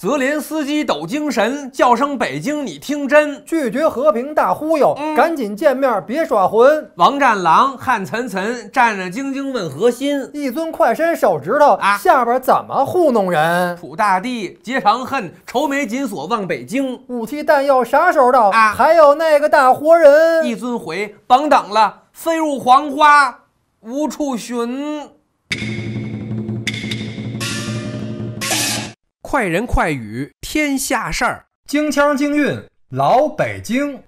泽林斯基抖精神，叫声北京你听真，拒绝和平大忽悠，赶紧见面别耍浑。王战狼汗涔涔，战战兢兢问核心，一尊快伸手指头啊，下边怎么糊弄人？楚大地结长恨，愁眉紧锁望北京，武器弹药啥时候到啊？还有那个大活人，一尊回，甭等了，飞入黄花无处寻。快人快语，天下事儿，京腔京韵，老北京。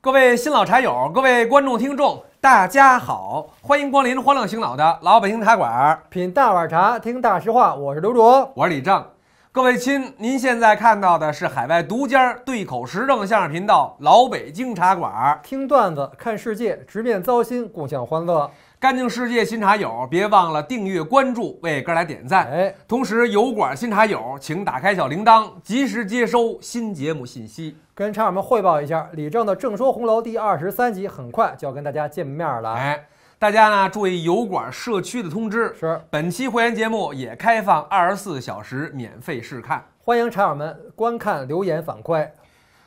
各位新老茶友，各位观众听众，大家好，欢迎光临欢乐醒脑的老北京茶馆，品大碗茶，听大实话。我是刘卓，我是李正。各位亲，您现在看到的是海外独家对口时政相声频道《老北京茶馆》，听段子，看世界，直面糟心，共享欢乐。干净世界新茶友，别忘了订阅关注，为哥俩点赞。哎，同时油管新茶友，请打开小铃铛，及时接收新节目信息。跟茶友们汇报一下，李正的《正说红楼》第二十三集很快就要跟大家见面了。哎。大家呢注意油管社区的通知，是本期会员节目也开放二十四小时免费试看，欢迎茶友们观看留言反馈。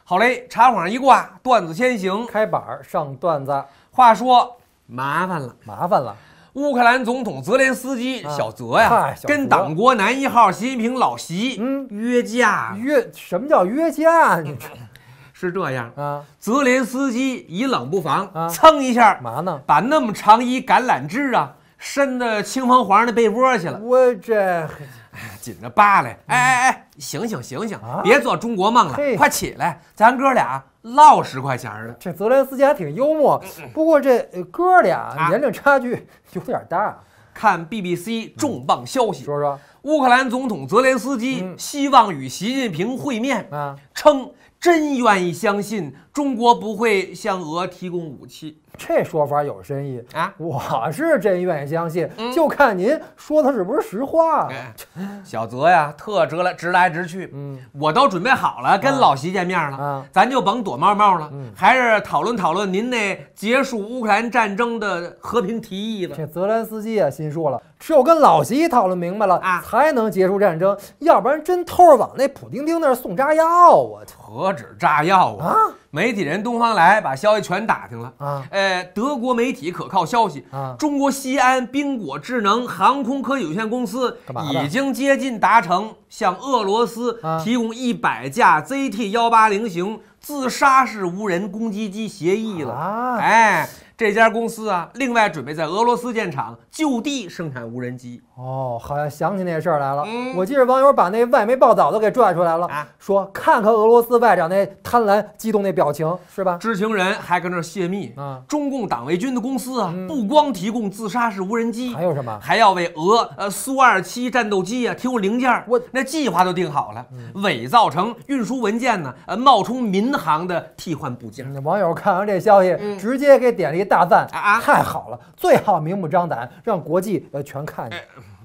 好嘞，茶馆一挂，段子先行，开板上段子。话说麻烦了，麻烦了，乌克兰总统泽连斯基小泽呀，跟党国男一号习近平老习嗯约架约什么叫约架？是这样啊，泽连斯基以冷不防啊，蹭一下嘛呢，把那么长一橄榄枝啊，伸到清房皇上的被窝去了。我这紧着扒来，哎哎哎，醒醒醒醒，别做中国梦了，快起来，咱哥俩唠十块钱的，这泽连斯基还挺幽默，不过这哥俩年龄差距有点大。看 BBC 重磅消息，说说乌克兰总统泽连斯基希望与习近平会面啊，称。真愿意相信。中国不会向俄提供武器，这说法有深意啊！我是真愿意相信，就看您说的是不是实话了。小泽呀，特直来直来直去，嗯，我都准备好了，跟老习见面了，咱就甭躲猫猫了，还是讨论讨论您那结束乌克兰战争的和平提议吧。这泽连斯基啊，心说了，只有跟老习讨论明白了啊，才能结束战争，要不然真偷着往那普丁丁那儿送炸药啊！何止炸药啊，没。媒体人东方来把消息全打听了啊，呃，德国媒体可靠消息，中国西安冰果智能航空科技有限公司已经接近达成向俄罗斯提供一百架 ZT 幺八零型。自杀式无人攻击机协议了，哎，这家公司啊，另外准备在俄罗斯建厂，就地生产无人机。哦，好像想起那事儿来了。我记着网友把那外媒报道都给拽出来了，说看看俄罗斯外长那贪婪激动那表情，是吧？知情人还搁那泄密。啊，中共党卫军的公司啊，不光提供自杀式无人机，还有什么？还要为俄呃苏二七战斗机啊提供零件。我那计划都定好了，伪造成运输文件呢，呃，冒充民。行的替换部件，网友看完这消息，直接给点了一大赞。啊，太好了，最好明目张胆让国际呃全看见，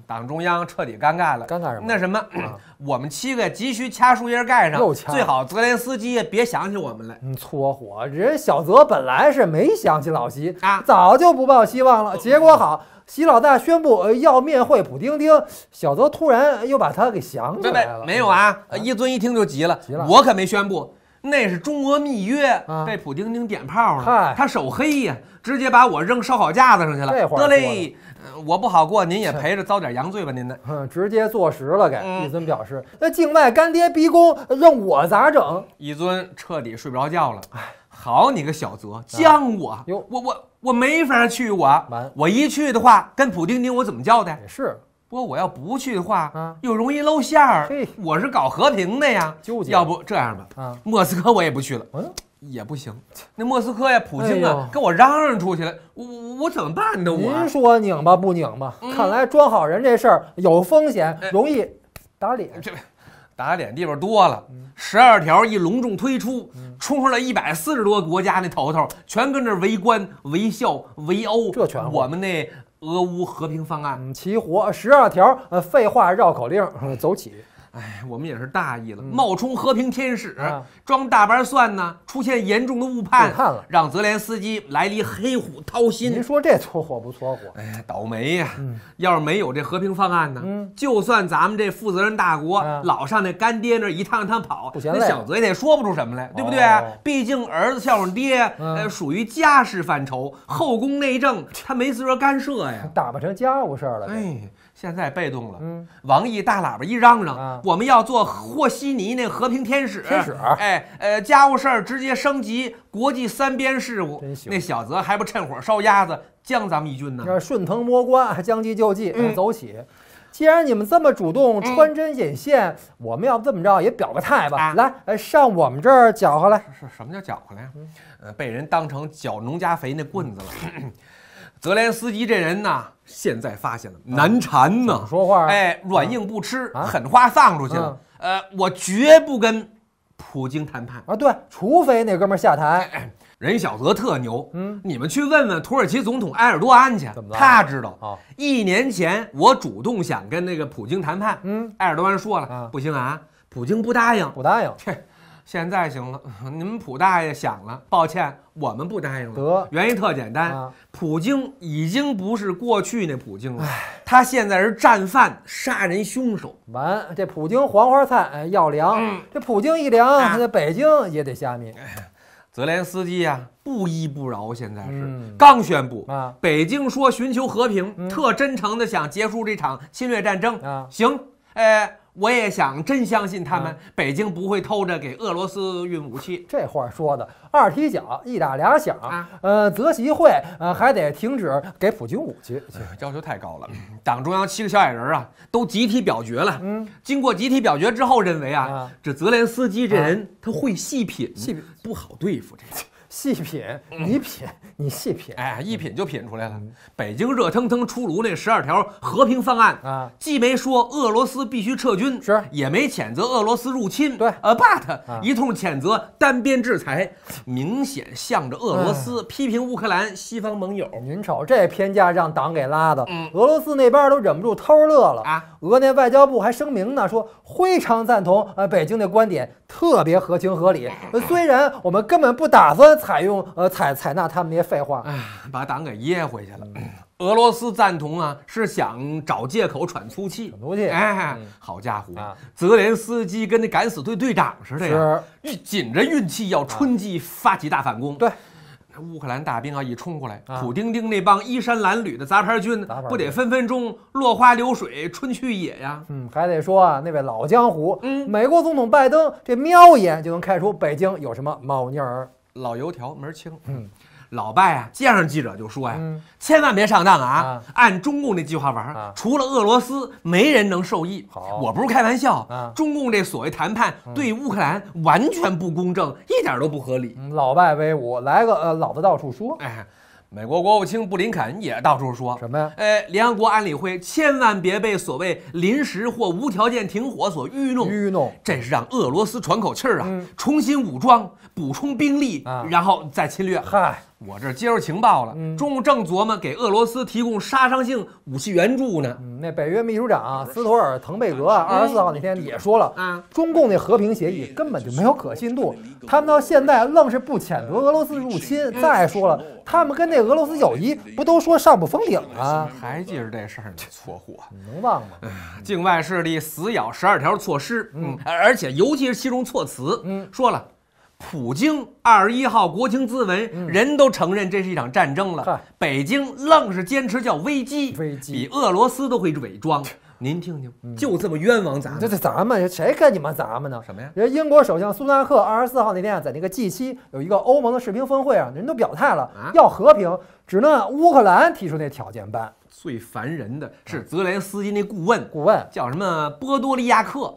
党中央彻底尴尬了。尴尬什么？那什么，我们七个急需掐树叶盖上，最好泽连斯基别想起我们来。你撮火，人小泽本来是没想起老习啊，早就不抱希望了。结果好，习老大宣布要面会普丁丁，小泽突然又把他给想起来了。没有啊，一尊一听就急了，我可没宣布。那是中俄密约，被普京丁点炮了。他手黑呀，直接把我扔烧烤架子上去了。得嘞，我不好过，您也陪着遭点洋罪吧，您的。嗯，直接坐实了，给一尊表示。那境外干爹逼宫，让我咋整？一尊彻底睡不着觉了。哎，好你个小泽，将我！哟，我我我没法去，我完，我一去的话，跟普京丁我怎么交代？是。不过我要不去的话，又容易露馅儿。我是搞和平的呀，纠结。要不这样吧，莫斯科我也不去了。嗯，也不行。那莫斯科呀，普京啊，跟我嚷嚷出去了。我我我怎么办呢？我您说拧吧不拧吧？看来装好人这事儿有风险，容易打脸。这打脸地方多了。十二条一隆重推出，冲上了一百四十多国家那头头，全跟那围观、微笑、围殴。这全我们那。俄乌和平方案，齐活！十二条，呃，废话绕口令，走起！哎，我们也是大意了，冒充和平天使，装大白蒜呢，出现严重的误判，让泽连斯基来离黑虎掏心。您说这撮火不撮火？哎，倒霉呀！要是没有这和平方案呢，就算咱们这负责任大国老上那干爹那一趟，一趟跑，那小子也得说不出什么来，对不对？毕竟儿子孝顺爹，呃，属于家事范畴，后宫内政他没资格干涉呀，打不成家务事儿了。哎。现在被动了，王毅大喇叭一嚷嚷，我们要做和稀泥那和平天使天使，哎呃家务事儿直接升级国际三边事务，那小泽还不趁火烧鸭子将咱们一军呢？这顺藤摸瓜，还将计就计走起。既然你们这么主动穿针引线，我们要这么着也表个态吧，来上我们这儿搅和来。什什么叫搅和来呀？呃，被人当成搅农家肥那棍子了。泽连斯基这人呢，现在发现了难缠呢。说话，哎，软硬不吃，狠话放出去了。呃，我绝不跟普京谈判啊。对，除非那哥们儿下台。任小泽特牛，嗯，你们去问问土耳其总统埃尔多安去，怎么了？他知道啊。一年前我主动想跟那个普京谈判，嗯，埃尔多安说了，不行啊，普京不答应，不答应，切。现在行了，你们普大爷想了，抱歉，我们不答应了。得，原因特简单，普京已经不是过去那普京了，他现在是战犯、杀人凶手。完，这普京黄花菜要凉，这普京一凉，那、北京也得下面泽连斯基呀，不依不饶，现在是刚宣布啊，北京说寻求和平，特真诚的想结束这场侵略战争啊，行，哎。我也想真相信他们，北京不会偷着给俄罗斯运武器。这话说的，二踢脚一打俩响啊！呃，泽连会，呃还得停止给普京武器，要求太高了。党中央七个小矮人啊都集体表决了，嗯，经过集体表决之后，认为啊这泽连斯基这人他会细品，细品不好对付这。细品，你品，你细品，哎，一品就品出来了。北京热腾腾出炉那十二条和平方案啊，既没说俄罗斯必须撤军，是也没谴责俄罗斯入侵，对，呃，but 一通谴责单边制裁，明显向着俄罗斯，批评乌克兰西方盟友。您瞅这偏架，让党给拉的，俄罗斯那边都忍不住偷乐了啊。俄那外交部还声明呢，说非常赞同呃北京的观点。特别合情合理，虽然我们根本不打算采用，呃，采采纳他们那些废话，把党给噎回去了。俄罗斯赞同啊，是想找借口喘粗气，喘粗气。哎，好家伙啊，泽连斯基跟那敢死队队长似的，是，紧着运气要春季发起大反攻，对。乌克兰大兵啊，一冲过来，普丁丁那帮衣衫褴褛的杂牌军，不得分分钟落花流水、春去野呀！嗯，还得说啊，那位老江湖，嗯，美国总统拜登，这瞄一眼就能看出北京有什么猫腻儿，老油条门儿清，嗯。老拜啊，见上记者就说呀：“千万别上当啊！按中共的计划玩，除了俄罗斯，没人能受益。我不是开玩笑啊！中共这所谓谈判对乌克兰完全不公正，一点都不合理。”老拜威武，来个呃，老子到处说。哎，美国国务卿布林肯也到处说什么呀？呃，联合国安理会千万别被所谓临时或无条件停火所愚弄，愚弄，这是让俄罗斯喘口气儿啊，重新武装、补充兵力，然后再侵略。嗨。我这接收情报了，中午正琢磨给俄罗斯提供杀伤性武器援助呢。那北约秘书长斯托尔滕贝格二十四号那天也说了，啊，中共那和平协议根本就没有可信度，他们到现在愣是不谴责俄罗斯入侵。再说了，他们跟那俄罗斯友谊不都说上不封顶啊？还记着这事儿呢，错货，能忘吗？境外势力死咬十二条措施，嗯，而且尤其是其中措辞，嗯，说了。普京二十一号国情咨文，人都承认这是一场战争了。北京愣是坚持叫危机，危机比俄罗斯都会伪装。您听听，就这么冤枉咱？这这咱们谁跟你们咱们呢？什么呀？人英国首相苏纳克二十四号那天在那个 G 七有一个欧盟的视频峰会啊，人都表态了，要和平，只能乌克兰提出那条件办。最烦人的是泽连斯基那顾问，顾问叫什么波多利亚克，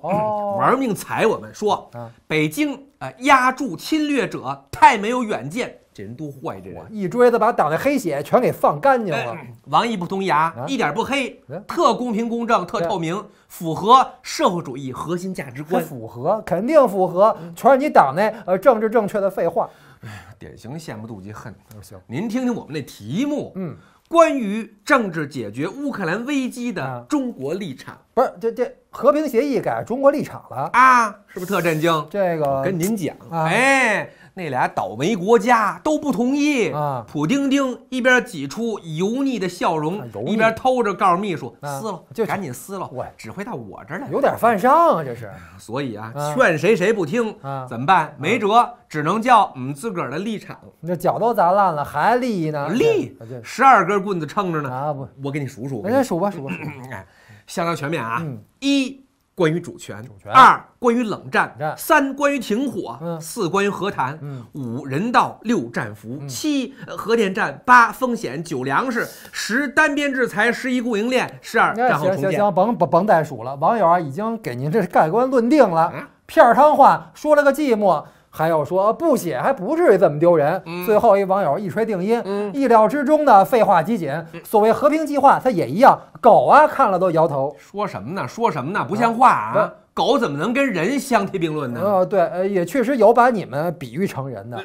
玩命踩我们，说北京啊压住侵略者太没有远见。这人多坏，这人一锥子把党内黑血全给放干净了。王毅不同牙，一点不黑，特公平公正，特透明，符合社会主义核心价值观，符合，肯定符合，全是你党内呃政治正确的废话。哎呀，典型羡慕妒忌恨。行，您听听我们那题目，嗯。关于政治解决乌克兰危机的中国立场，不是这这和平协议改中国立场了啊？是不是特震惊？这个跟您讲，哎。那俩倒霉国家都不同意啊！普丁丁一边挤出油腻的笑容，一边偷着告诉秘书撕了，就赶紧撕了，指挥到我这儿来，有点犯上啊！这是，所以啊，劝谁谁不听，怎么办？没辙，只能叫我们自个儿的立场。你这脚都砸烂了，还立呢？立！十二根棍子撑着呢啊！不，我给你数数，来数吧，数吧，相当全面啊！一。关于主权，二关于冷战，三关于停火，四关于和谈，五人道，六战俘，七核电站，八风险，九粮食，十单边制裁，十一供应链，十二战后重建。行行行，甭甭甭，再数了，网友啊，已经给您这盖棺论定了。片儿汤话说了个寂寞。还有说不写还不至于这么丢人。最后一网友一锤定音，意料之中的废话集锦。所谓和平计划，它也一样，狗啊看了都摇头。说什么呢？说什么呢？不像话啊！狗怎么能跟人相提并论呢？呃，对，呃，也确实有把你们比喻成人的。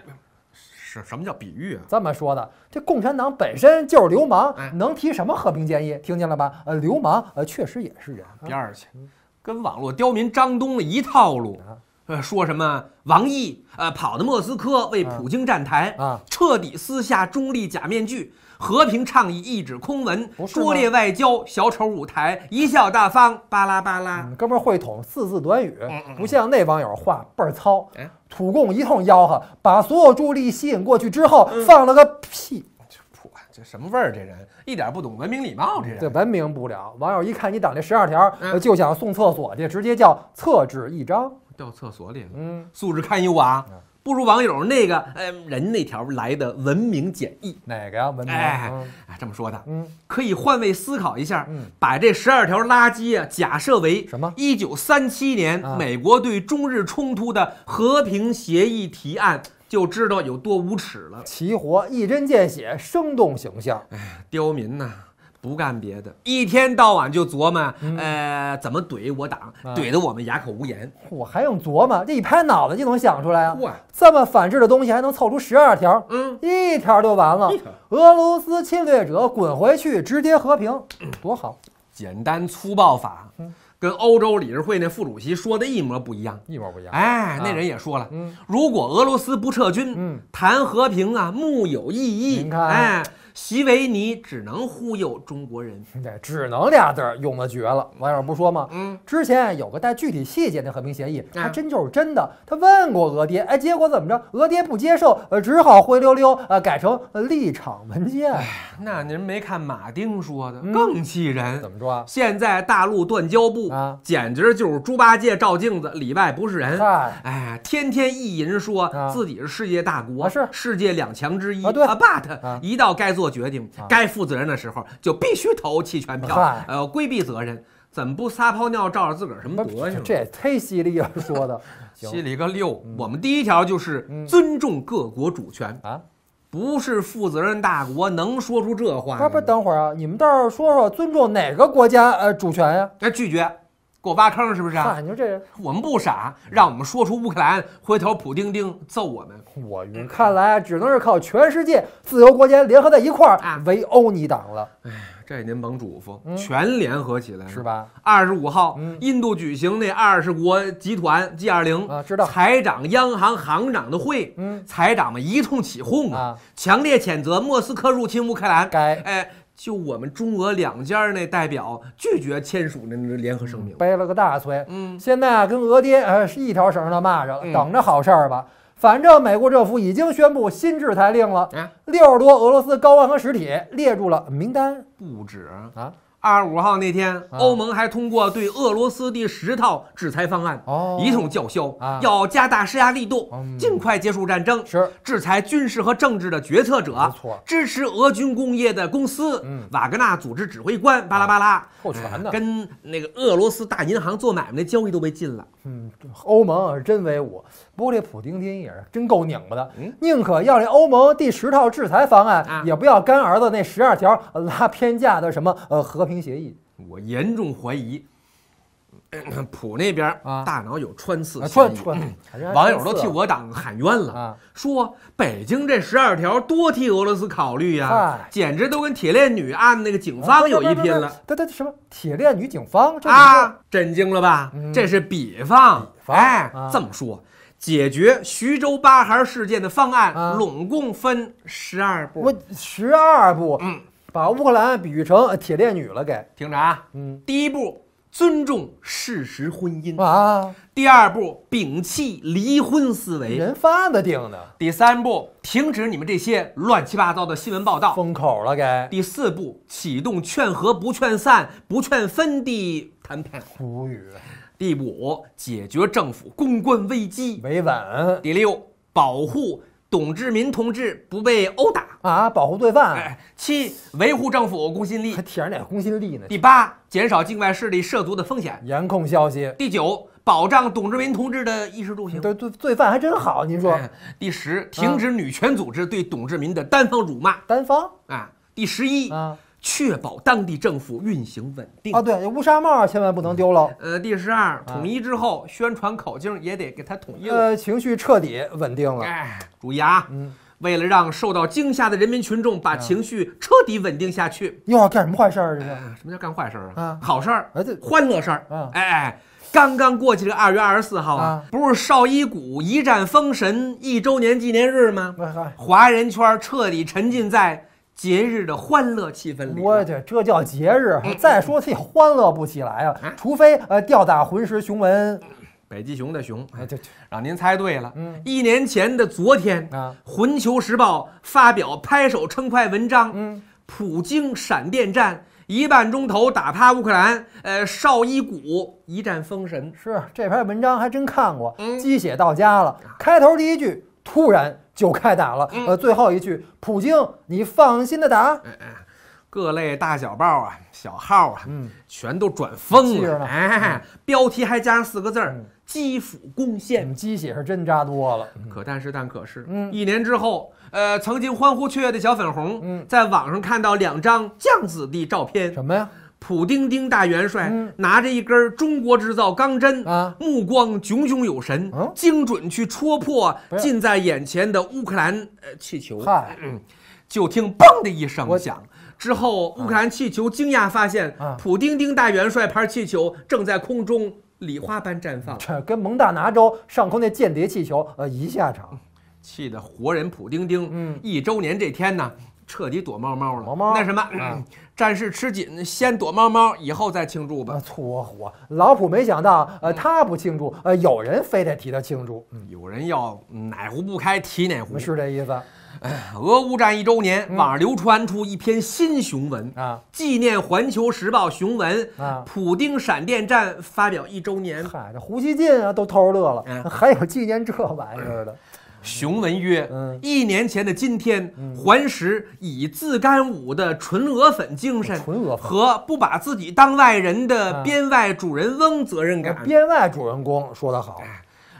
是什么叫比喻啊？这么说的，这共产党本身就是流氓，能提什么和平建议？听见了吧？呃，流氓呃确实也是人。第二去，跟网络刁民张东的一套路。呃，说什么王毅呃，跑的莫斯科为普京站台啊，彻底撕下中立假面具，和平倡议一纸空文，拙劣外交小丑舞台，一笑大方巴拉巴拉。哥们会捅四字短语，不像那网友话倍儿糙。土共一通吆喝，把所有助力吸引过去之后，放了个屁。这破这什么味儿？这人一点不懂文明礼貌，这人这文明不了。网友一看你打这十二条，就想送厕所去，直接叫厕纸一张。掉厕所里了，嗯，素质堪忧啊，不如网友那个，呃，人那条来的文明简易。哪个呀？文明哎，哎，这么说的，嗯，可以换位思考一下，嗯，把这十二条垃圾啊，假设为什么？一九三七年美国对中日冲突的和平协议提案，就知道有多无耻了。齐活，一针见血，生动形象。哎，刁民呐！不干别的，一天到晚就琢磨，呃，怎么怼我党，怼得我们哑口无言。我还用琢磨？这一拍脑子就能想出来啊！哇，这么反智的东西还能凑出十二条？嗯，一条就完了。俄罗斯侵略者滚回去，直接和平，多好！简单粗暴法，跟欧洲理事会那副主席说的一模不一样。一模不一样。哎，那人也说了，嗯，如果俄罗斯不撤军，嗯，谈和平啊，木有意义。您看，哎。席维尼只能忽悠中国人，对，只能俩字儿用的绝了。网友不说吗？嗯，之前有个带具体细节的和平协议，还真就是真的。他问过俄爹，哎，结果怎么着？俄爹不接受，呃，只好灰溜溜，呃，改成立场文件。哎，那您没看马丁说的更气人？怎么着？现在大陆断交部，简直就是猪八戒照镜子，里外不是人。哎，天天意淫说自己是世界大国，是世界两强之一啊。对，but 一到该做。做决定，该负责任的时候就必须投弃权票，呃，规避责任。怎么不撒泡尿照照自个儿什么德行？这也忒犀利了，说的。犀利个六！我们第一条就是尊重各国主权啊，不是负责任大国能说出这话。不不，等会儿啊，你们倒是说说尊重哪个国家呃主权呀？该拒绝。给我挖坑是不是啊？你说这，我们不傻，让我们说出乌克兰，回头普丁丁揍我们。我晕，看来只能是靠全世界自由国家联合在一块儿啊，围殴你党了。哎，这您甭嘱咐，全联合起来是吧？二十五号，印度举行那二十国集团 G 二零啊，知道财长、央行行长的会，嗯，财长们一通起哄啊，强烈谴责莫斯科入侵乌克兰，该哎。就我们中俄两家那代表拒绝签署那联合声明，背了个大锤。嗯，现在啊跟俄爹呃是一条绳上的蚂蚱了，等着好事儿吧。反正美国政府已经宣布新制裁令了，六十多俄罗斯高官和实体列入了名单，不止啊。二十五号那天，欧盟还通过对俄罗斯第十套制裁方案，一通叫嚣，要加大施压力度，尽快结束战争，是制裁军事和政治的决策者，错，支持俄军工业的公司，嗯，瓦格纳组织指挥官巴拉巴拉，够全的，跟那个俄罗斯大银行做买卖的交易都被禁了，嗯，欧盟真威武。这普丁丁也是真够拧巴的，宁可要这欧盟第十套制裁方案，也不要干儿子那十二条拉偏架的什么呃和平协议。我严重怀疑 普那边大脑有穿刺。穿穿。网友都替我党喊冤了，说北京这十二条多替俄罗斯考虑呀，简直都跟铁链女案那个警方有一拼了。对对，什么铁链女警方？啊，震惊了吧？这是比方，比方这么说。解决徐州八孩事件的方案，拢共分十二步。我十二步，嗯，把乌克兰比喻成铁链女了，给听着啊。嗯，第一步尊重事实婚姻啊。第二步摒弃离婚思维。人贩子定的。第三步停止你们这些乱七八糟的新闻报道，封口了。给第四步启动劝和不劝散、不劝分的谈判。无语。第五，解决政府公关危机，维稳。第六，保护董志民同志不被殴打啊，保护罪犯。七，维护政府公信力，还舔着点公信力呢？第八，减少境外势力涉足的风险，严控消息。第九，保障董志民同志的衣食住行。对对，罪犯还真好，您说。第十，停止女权组织对董志民的单方辱骂。单方啊。第十一。啊，确保当地政府运行稳定啊！对，乌纱帽千万不能丢了。呃，第十二，统一之后，宣传口径也得给他统一了，情绪彻底稳定了。哎，注意啊，嗯，为了让受到惊吓的人民群众把情绪彻底稳定下去，又要干什么坏事儿？这是、什么叫干坏事儿啊？啊，好事儿，这欢乐事儿。嗯，哎哎，刚刚过去的二月二十四号啊，不是少一谷一战封神一周年纪念日吗？华人圈彻底沉浸在。节日的欢乐气氛里，我去，这叫节日！再说，也欢乐不起来啊，除非呃吊打魂石雄文，北极熊的熊，哎对对，让您猜对了。嗯，一年前的昨天啊，《魂球时报》发表拍手称快文章，嗯，普京闪电战，一半钟头打趴乌克兰，呃，绍伊古一战封神。是这篇文章还真看过，嗯，鸡血到家了。开头第一句，突然。就开打了，呃，最后一句，普京，你放心的打。哎哎，各类大小报啊、小号啊，嗯，全都转疯了。哎，标题还加上四个字儿：基辅攻陷。鸡血是真扎多了。可但是但可是，嗯，一年之后，呃，曾经欢呼雀跃的小粉红，嗯，在网上看到两张将子的照片。什么呀？普丁丁大元帅拿着一根中国制造钢针，啊，目光炯炯有神，精准去戳破近在眼前的乌克兰呃气球。嗨，就听“嘣”的一声响，之后乌克兰气球惊讶发现，普丁丁大元帅牌气球正在空中礼花般绽放，跟蒙大拿州上空那间谍气球呃一下场，气得活人普丁丁，嗯，一周年这天呢。彻底躲猫猫了，那什么，战事吃紧，先躲猫猫，以后再庆祝吧。错火，老普没想到，呃，他不庆祝，呃，有人非得替他庆祝。嗯，有人要哪壶不开提哪壶，是这意思。俄乌战一周年，网上流传出一篇新雄文啊，纪念《环球时报》雄文啊，普京闪电战发表一周年。嗨，这胡锡进啊，都偷着乐了。还有纪念这玩意儿的。雄文曰：“一年前的今天，环石以自甘五的纯鹅粉精神，和不把自己当外人的编外主人翁责任感。”编外主人公说得好。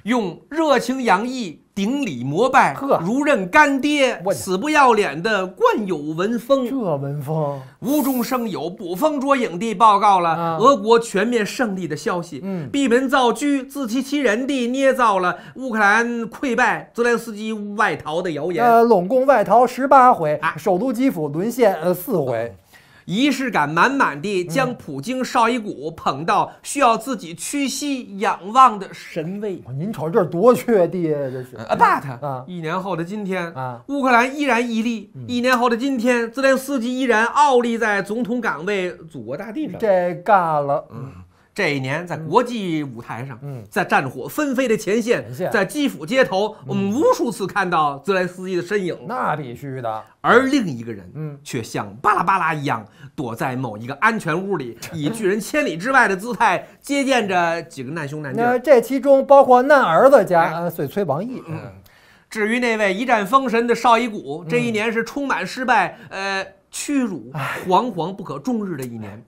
用热情洋溢、顶礼膜拜、呵如认干爹、死不要脸的惯有文风，这文风无中生有、捕风捉影地报告了俄国全面胜利的消息，嗯，闭门造车，自欺欺人地捏造了乌克兰溃败、泽连斯基外逃的谣言，呃，拢共外逃十八回，啊，首都基辅沦陷呃四回。仪式感满满的将普京少一股捧到需要自己屈膝仰望的神位，您瞅这多缺爹，这是啊，but 啊，一年后的今天啊，乌克兰依然屹立，一年后的今天，泽连斯基依然傲立在总统岗位祖国大地上，这尬了。这一年，在国际舞台上，嗯，在战火纷飞的前线，在基辅街头，我们无数次看到泽连斯基的身影。那必须的。而另一个人，嗯，却像巴拉巴拉一样，躲在某一个安全屋里，以拒人千里之外的姿态接见着几个难兄难弟。那这其中包括难儿子家啊，随崔王毅。嗯，至于那位一战封神的绍伊古，这一年是充满失败、呃屈辱、惶惶不可终日的一年，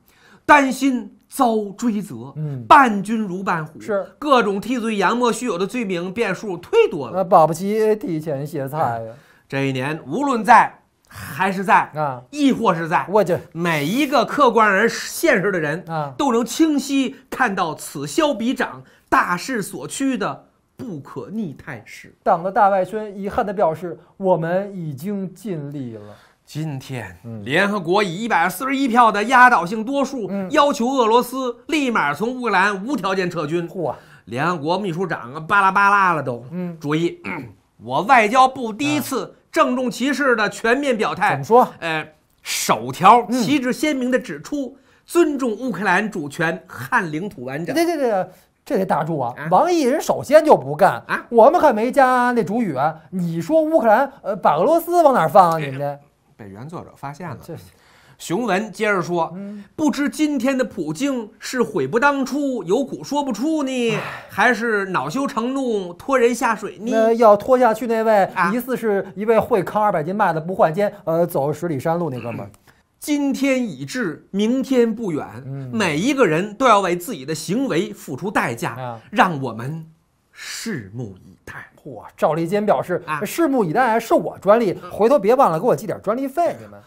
担心。遭追责，嗯，伴君如伴虎，是各种替罪羊莫须有的罪名，变数忒多了，那保不齐提前歇菜呀。这一年，无论在还是在啊，亦或是在，我就每一个客观而现实的人啊，都能清晰看到此消彼长、大势所趋的不可逆态势。党的大外宣遗憾地表示，我们已经尽力了。今天，联合国以一百四十一票的压倒性多数要求俄罗斯立马从乌克兰无条件撤军。嚯！联合国秘书长啊，巴拉巴拉了都。嗯，注意，我外交部第一次郑重其事的全面表态，怎么说？呃，首条旗帜鲜明的指出，尊重乌克兰主权、和领土完整。这对对。这得打住啊！王毅人首先就不干，啊！我们可没加那主语啊。你说乌克兰，呃，把俄罗斯往哪放啊？你们？这、原作者发现了，熊文接着说：“不知今天的普京是悔不当初、有苦说不出呢，还是恼羞成怒、拖人下水呢？要拖下去，那位疑似是一位会扛二百斤麦子不换肩、呃，走十里山路那哥们。今天已至，明天不远，每一个人都要为自己的行为付出代价。让我们拭目以待。”嚯！赵立坚表示：“拭目以待，是我专利，回头别忘了给我寄点专利费。”你们，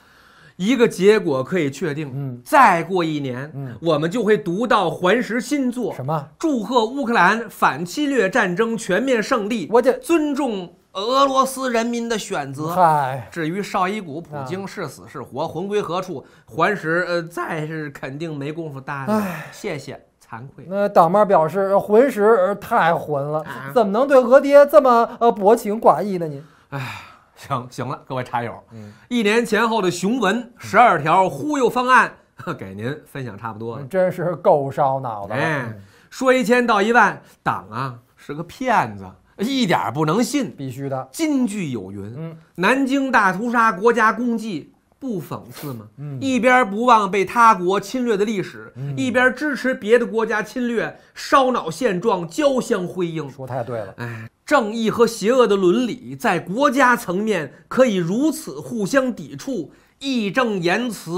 一个结果可以确定，嗯，再过一年，嗯，我们就会读到环石新作，什么？祝贺乌克兰反侵略战争全面胜利，我尊重俄罗斯人民的选择。嗨，至于绍伊古、普京是死是活，魂归何处，环石呃再是肯定没工夫搭。理。谢谢。惭愧，那党妈表示魂石太浑了，怎么能对俄爹这么呃薄情寡义呢？您哎，行行了，各位茶友，嗯，一年前后的雄文十二条忽悠方案，给您分享差不多了，真是够烧脑的。哎，说一千道一万，党啊是个骗子，一点不能信，必须的。金句有云，嗯，南京大屠杀国家公祭。不讽刺吗？嗯，一边不忘被他国侵略的历史，一边支持别的国家侵略，烧脑现状交相辉映，说太对了。哎，正义和邪恶的伦理在国家层面可以如此互相抵触，义正言辞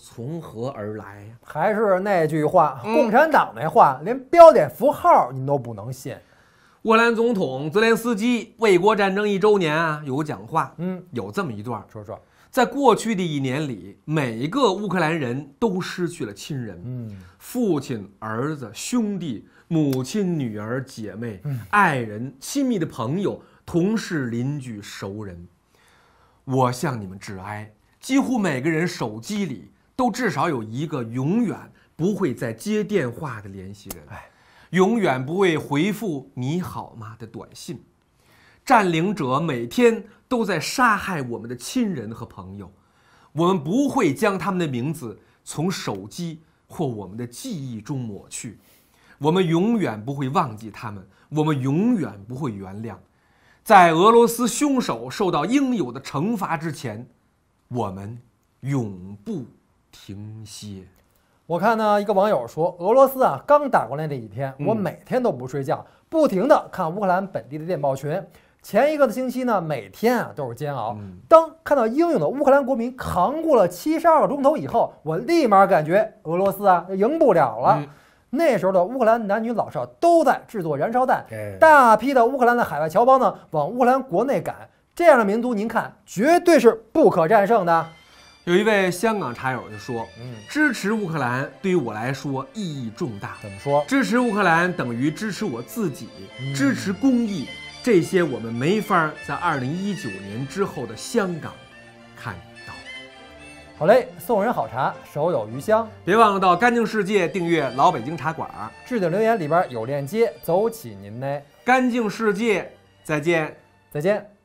从何而来？还是那句话，共产党那话连标点符号您都不能信。乌克兰总统泽连斯基卫国战争一周年啊，有个讲话，嗯，有这么一段，说说。在过去的一年里，每一个乌克兰人都失去了亲人：嗯，父亲、儿子、兄弟、母亲、女儿、姐妹、爱人、亲密的朋友、同事、邻居、熟人。我向你们致哀。几乎每个人手机里都至少有一个永远不会再接电话的联系人，永远不会回复“你好吗”的短信。占领者每天都在杀害我们的亲人和朋友，我们不会将他们的名字从手机或我们的记忆中抹去，我们永远不会忘记他们，我们永远不会原谅。在俄罗斯凶手受到应有的惩罚之前，我们永不停歇。我看呢，一个网友说：“俄罗斯啊，刚打过来这几天，我每天都不睡觉，不停的看乌克兰本地的电报群。”前一个的星期呢，每天啊都是煎熬。当看到英勇的乌克兰国民扛过了七十二个钟头以后，我立马感觉俄罗斯啊赢不了了。那时候的乌克兰男女老少都在制作燃烧弹，大批的乌克兰的海外侨胞呢往乌克兰国内赶。这样的民族，您看绝对是不可战胜的。有一位香港茶友就说：“嗯，支持乌克兰对于我来说意义重大。怎么说？支持乌克兰等于支持我自己，支持公益。”这些我们没法在二零一九年之后的香港看到。好嘞，送人好茶，手有余香，别忘了到干净世界订阅老北京茶馆，置顶留言里边有链接，走起，您嘞，干净世界，再见，再见。